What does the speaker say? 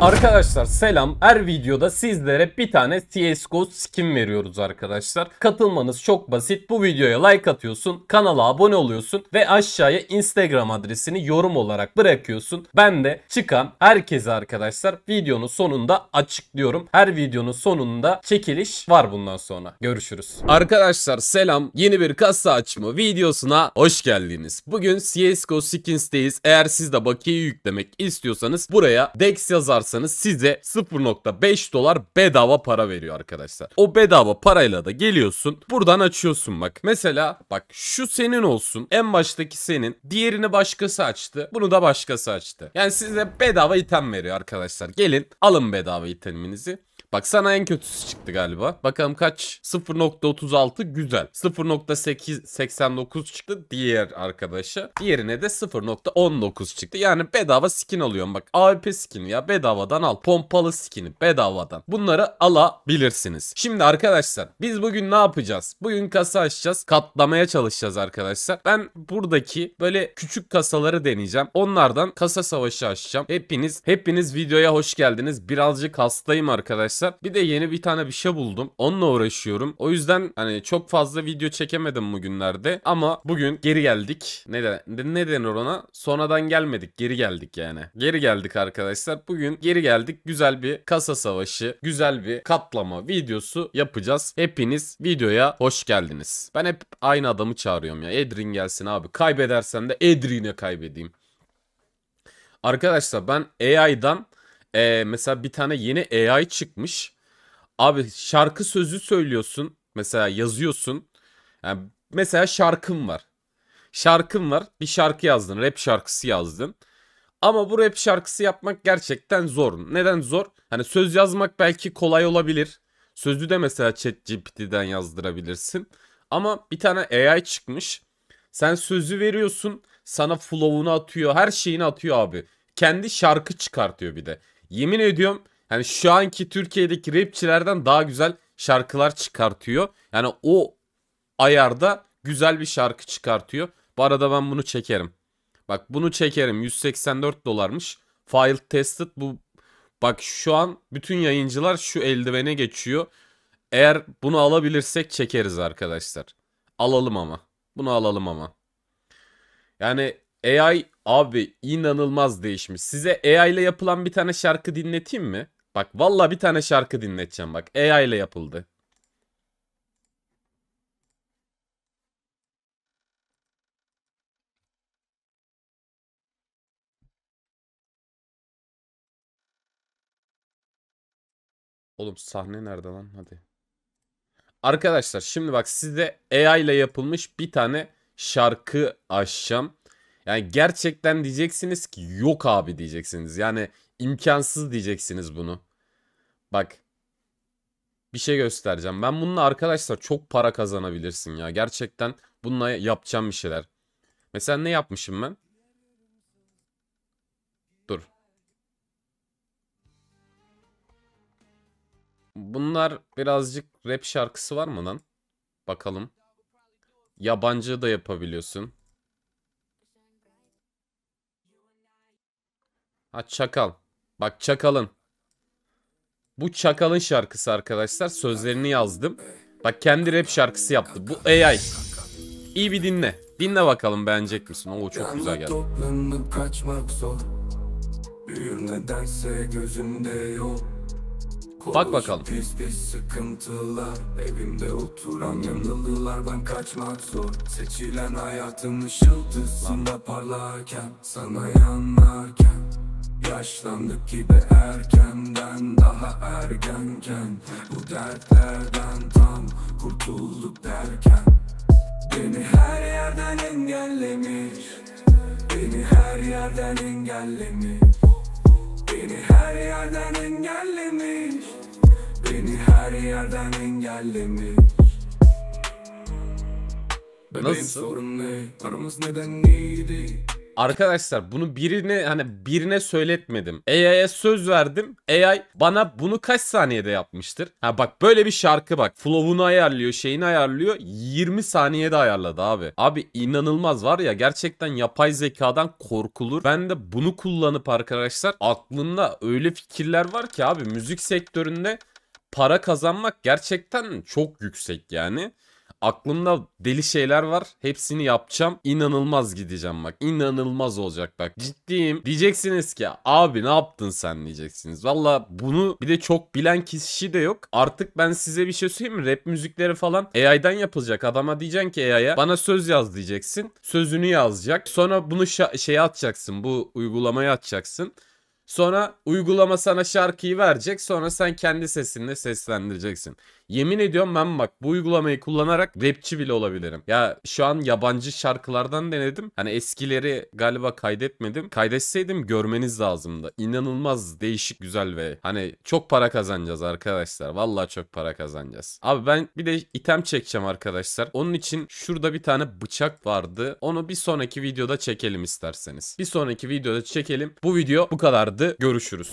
Arkadaşlar selam. Her videoda sizlere bir tane CSGO skin veriyoruz arkadaşlar. Katılmanız çok basit. Bu videoya like atıyorsun, kanala abone oluyorsun ve aşağıya Instagram adresini yorum olarak bırakıyorsun. Ben de çıkan herkese arkadaşlar videonun sonunda açıklıyorum. Her videonun sonunda çekiliş var bundan sonra. Görüşürüz. Arkadaşlar selam. Yeni bir kasa açma videosuna hoş geldiniz. Bugün CSGO skins'teyiz. Eğer siz de bakiyeyi yüklemek istiyorsanız buraya Dex yazarsınız yaparsanız size 0.5 dolar bedava para veriyor arkadaşlar. O bedava parayla da geliyorsun buradan açıyorsun bak. Mesela bak şu senin olsun en baştaki senin diğerini başkası açtı bunu da başkası açtı. Yani size bedava item veriyor arkadaşlar. Gelin alın bedava iteminizi. Bak sana en kötüsü çıktı galiba. Bakalım kaç? 0.36 güzel. 0.89 çıktı diğer arkadaşa. Diğerine de 0.19 çıktı. Yani bedava skin alıyorum. Bak AWP skin ya bedavadan al. Pompalı skin'i bedavadan. Bunları alabilirsiniz. Şimdi arkadaşlar biz bugün ne yapacağız? Bugün kasa açacağız. Katlamaya çalışacağız arkadaşlar. Ben buradaki böyle küçük kasaları deneyeceğim. Onlardan kasa savaşı açacağım. Hepiniz hepiniz videoya hoş geldiniz. Birazcık hastayım arkadaşlar arkadaşlar. Bir de yeni bir tane bir şey buldum. Onunla uğraşıyorum. O yüzden hani çok fazla video çekemedim bugünlerde. Ama bugün geri geldik. Neden? Ne denir ona? Sonradan gelmedik. Geri geldik yani. Geri geldik arkadaşlar. Bugün geri geldik. Güzel bir kasa savaşı, güzel bir katlama videosu yapacağız. Hepiniz videoya hoş geldiniz. Ben hep aynı adamı çağırıyorum ya. Edrin gelsin abi. Kaybedersen de Edrin'e kaybedeyim. Arkadaşlar ben AI'dan e, mesela bir tane yeni AI çıkmış. Abi şarkı sözü söylüyorsun. Mesela yazıyorsun. Yani mesela şarkım var. Şarkım var. Bir şarkı yazdın. Rap şarkısı yazdın. Ama bu rap şarkısı yapmak gerçekten zor. Neden zor? Hani söz yazmak belki kolay olabilir. Sözü de mesela ChatGPT'den yazdırabilirsin. Ama bir tane AI çıkmış. Sen sözü veriyorsun. Sana flow'unu atıyor. Her şeyini atıyor abi. Kendi şarkı çıkartıyor bir de. Yemin ediyorum yani şu anki Türkiye'deki rapçilerden daha güzel şarkılar çıkartıyor. Yani o ayarda güzel bir şarkı çıkartıyor. Bu arada ben bunu çekerim. Bak bunu çekerim 184 dolarmış. File tested bu bak şu an bütün yayıncılar şu eldivene geçiyor. Eğer bunu alabilirsek çekeriz arkadaşlar. Alalım ama. Bunu alalım ama. Yani AI abi inanılmaz değişmiş. Size AI ile yapılan bir tane şarkı dinleteyim mi? Bak valla bir tane şarkı dinleteceğim bak. AI ile yapıldı. Oğlum sahne nerede lan hadi. Arkadaşlar şimdi bak size AI ile yapılmış bir tane şarkı açacağım. Yani gerçekten diyeceksiniz ki yok abi diyeceksiniz. Yani imkansız diyeceksiniz bunu. Bak bir şey göstereceğim. Ben bununla arkadaşlar çok para kazanabilirsin ya. Gerçekten bununla yapacağım bir şeyler. Mesela ne yapmışım ben? Dur. Bunlar birazcık rap şarkısı var mı lan? Bakalım. Yabancı da yapabiliyorsun. Ha çakal. Bak çakalın. Bu çakalın şarkısı arkadaşlar. Sözlerini yazdım. Bak kendi rap şarkısı yaptı. Bu AI. İyi bir dinle. Dinle bakalım beğenecek misin? O çok güzel geldi. Büyür nedense gözümde yok Bak bakalım. Pis pis sıkıntılar Evimde oturan yanılılardan kaçmak zor Seçilen hayatın ışıltısında parlarken Sana yanarken Yaşlandık gibi erkenden daha ergenken Bu dertlerden tam kurtulduk derken Beni her yerden engellemiş Beni her yerden engellemiş Beni her yerden engellemiş Beni her yerden engellemiş Bebeğim Nasıl? sorun ne? Aramız neden iyiydi? arkadaşlar bunu birine hani birine söyletmedim. AI'ye söz verdim. AI bana bunu kaç saniyede yapmıştır? Ha bak böyle bir şarkı bak. Flow'unu ayarlıyor, şeyini ayarlıyor. 20 saniyede ayarladı abi. Abi inanılmaz var ya gerçekten yapay zekadan korkulur. Ben de bunu kullanıp arkadaşlar aklımda öyle fikirler var ki abi müzik sektöründe para kazanmak gerçekten çok yüksek yani aklımda deli şeyler var. Hepsini yapacağım. İnanılmaz gideceğim bak. İnanılmaz olacak bak. Ciddiyim. Diyeceksiniz ki abi ne yaptın sen diyeceksiniz. Valla bunu bir de çok bilen kişi de yok. Artık ben size bir şey söyleyeyim mi? Rap müzikleri falan AI'dan yapılacak. Adama diyeceksin ki AI'ya bana söz yaz diyeceksin. Sözünü yazacak. Sonra bunu şeye atacaksın. Bu uygulamaya atacaksın. Sonra uygulama sana şarkıyı verecek. Sonra sen kendi sesinle seslendireceksin. Yemin ediyorum ben bak bu uygulamayı kullanarak rapçi bile olabilirim. Ya şu an yabancı şarkılardan denedim. Hani eskileri galiba kaydetmedim. Kaydetseydim görmeniz lazımdı. İnanılmaz değişik güzel ve hani çok para kazanacağız arkadaşlar. Vallahi çok para kazanacağız. Abi ben bir de item çekeceğim arkadaşlar. Onun için şurada bir tane bıçak vardı. Onu bir sonraki videoda çekelim isterseniz. Bir sonraki videoda çekelim. Bu video bu kadardı. Görüşürüz.